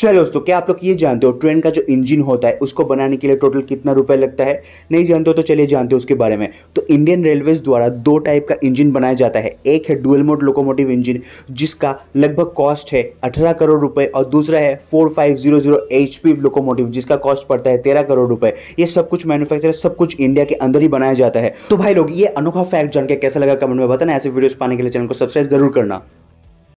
चलो दोस्तों क्या आप लोग ये जानते हो ट्रेन का जो इंजन होता है उसको बनाने के लिए टोटल कितना रुपए लगता है नहीं जानते हो तो चलिए जानते हो उसके बारे में तो इंडियन रेलवेज द्वारा दो टाइप का इंजन बनाया जाता है एक है डुअल मोड लोकोमोटिव इंजन जिसका लगभग कॉस्ट है अठारह करोड़ रुपए और दूसरा है four five zero zero locomotive जिसका कॉस्ट पड़ता है तेरह करोड़ रुपए ये सब कुछ मैन्युफैक्चर सब कुछ इंडिया के अंदर ही बनाया जाता है तो भाई लोग ये अनोखा फैक्ट जान के कैसा लगा कमेंट में बताना ऐसे वीडियो पाने के लिए चैनल को सब्सक्राइब जरूर करना